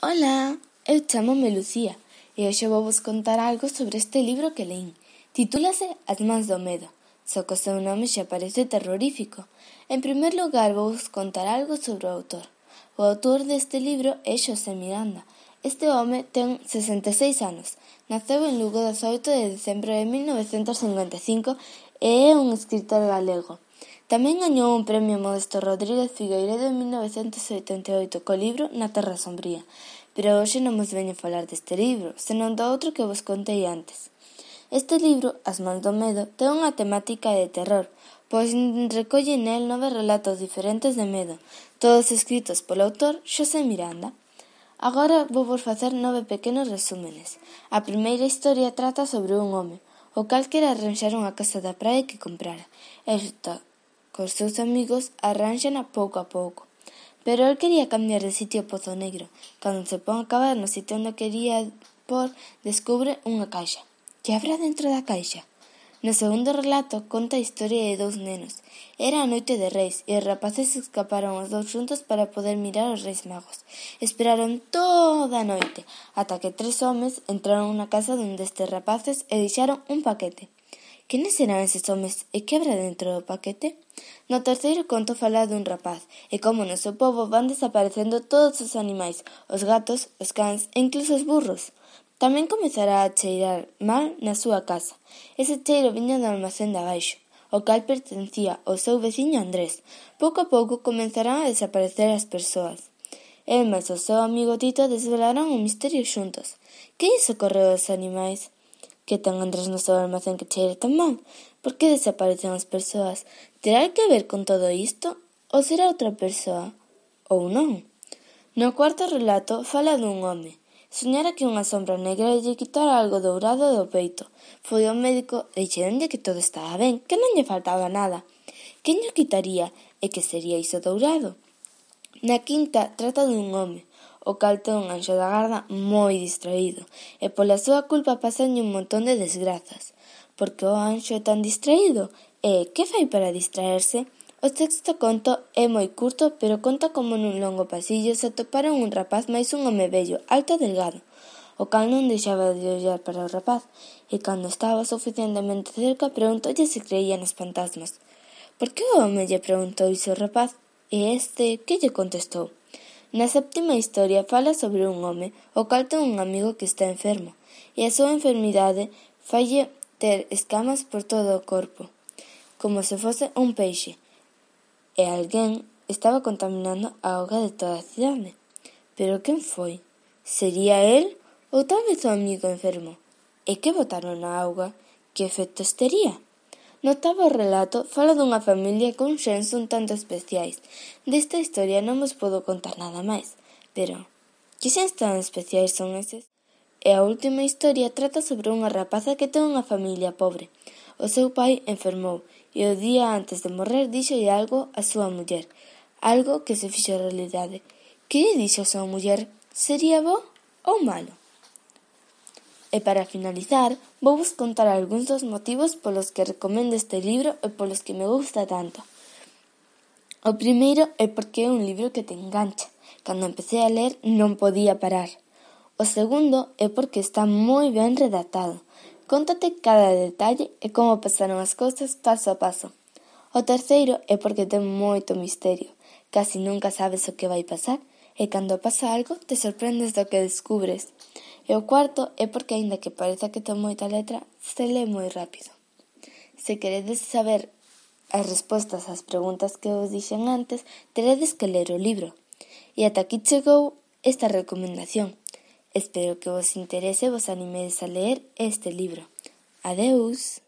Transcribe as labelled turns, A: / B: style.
A: Hola, eu chamo-me Lucía e hoxe vou vos contar algo sobre este libro que leín. Titúlase As mans do medo, só que o seu nome xa parece terrorífico. En primer lugar, vou vos contar algo sobre o autor. O autor deste libro é Xosé Miranda. Este home ten 66 anos. Naceu en Lugo 18 de decembro de 1955 e é un escritor galego. Tamén gañou un premio Modesto Rodríguez Figueiredo en 1988 co libro Na terra sombría, pero hoxe non vos veño falar deste libro, senón do outro que vos contei antes. Este libro, As mans do medo, ten unha temática de terror, pois recolle nel nove relatos diferentes de medo, todos escritos polo autor Xosé Miranda. Agora vou vos facer nove pequenos resúmenes. A primeira historia trata sobre un home, o cal quere arranxar unha casa da praia que comprara. Esta con sus amigos arranchan a poco a poco. Pero él quería cambiar de sitio a Pozo Negro. Cuando se pone a cavar en el sitio donde quería por, descubre una caja. ¿Qué habrá dentro de la caixa? el segundo relato cuenta la historia de dos nenos. Era noche de reyes y los rapaces escaparon los dos juntos para poder mirar los reyes magos. Esperaron toda la noche hasta que tres hombres entraron a una casa donde estos rapaces echaron un paquete. Quenes serán eses homes e que habrá dentro do paquete? No terceiro conto fala dun rapaz e como no seu pobo van desaparecendo todos os animais, os gatos, os cans e incluso os burros. Tamén comezará a cheirar mal na súa casa. Ese cheiro viña do almacén de abaixo, o cal pertencía ao seu veciño Andrés. Pouco a pouco comenzarán a desaparecer as persoas. El mas o seu amigo Tito desvelaron o misterio xuntos. Que iso ocorreu aos animais? que ten Andrés no seu almacén que cheira tan mal? Por que desaparecen as persoas? Terá que ver con todo isto? Ou será outra persoa? Ou non? No cuarto relato fala dun home. Soñara que unha sombra negra lle quitara algo dourado do peito. Foi ao médico e dixeronlle que todo estaba ben, que non lle faltaba nada. Que lle quitaría e que sería iso dourado? Na quinta trata dun home, o cal ten un anxo da garda moi distraído e pola súa culpa pásanlle un montón de desgrazas. Porque o anxo é tan distraído? E que fai para distraerse? O sexto conto é moi curto, pero conta como nun longo pasillo se atoparon un rapaz máis un home vello, alto e delgado. O cal non deixaba de ollar para o rapaz, e cando estaba suficientemente cerca preguntoulle se creía nos fantasmas. Por que o home lle iso o rapaz? E este que lle contestou? Na séptima historia fala sobre un home, o cal ten un amigo que está enfermo, e a súa enfermidade falle ter escamas por todo o corpo, como se fose un peixe, e alguén estaba contaminando a auga de toda a cidade. Pero quen foi? Sería el ou tal vez o amigo enfermo? E que botaron na auga? Que efectos tería? No Notable relato fala dunha familia cun senso un tanto especiais. Desta historia non vos podo contar nada máis, pero que sens tan especiais son eses? E a última historia trata sobre unha rapaza que ten unha familia pobre. O seu pai enfermou e o día antes de morrer díxolle algo a súa muller, algo que se fixo realidade. Que lle dixo a súa muller? Sería bo ou malo? E para finalizar, vouvos contar algúns dos motivos polos que recomendo este libro e polos que me gusta tanto. O primeiro é porque é un libro que te engancha. Cando empecé a ler non podía parar. O segundo é porque está moi ben redactado. Contate cada detalle e como pasaron as cousas paso a paso. O terceiro é porque ten moito misterio. Casi nunca sabes o que vai pasar, e cando pasa algo te sorprendes do que descubres. E o cuarto é porque aínda que pareza que ten moita letra, se lee moi rápido. Se queredes saber as respostas ás preguntas que vos dixen antes, teredes que ler o libro. E ata aquí chegou esta recomendación. Espero que vos interese e vos animedes a ler este libro. Adeus!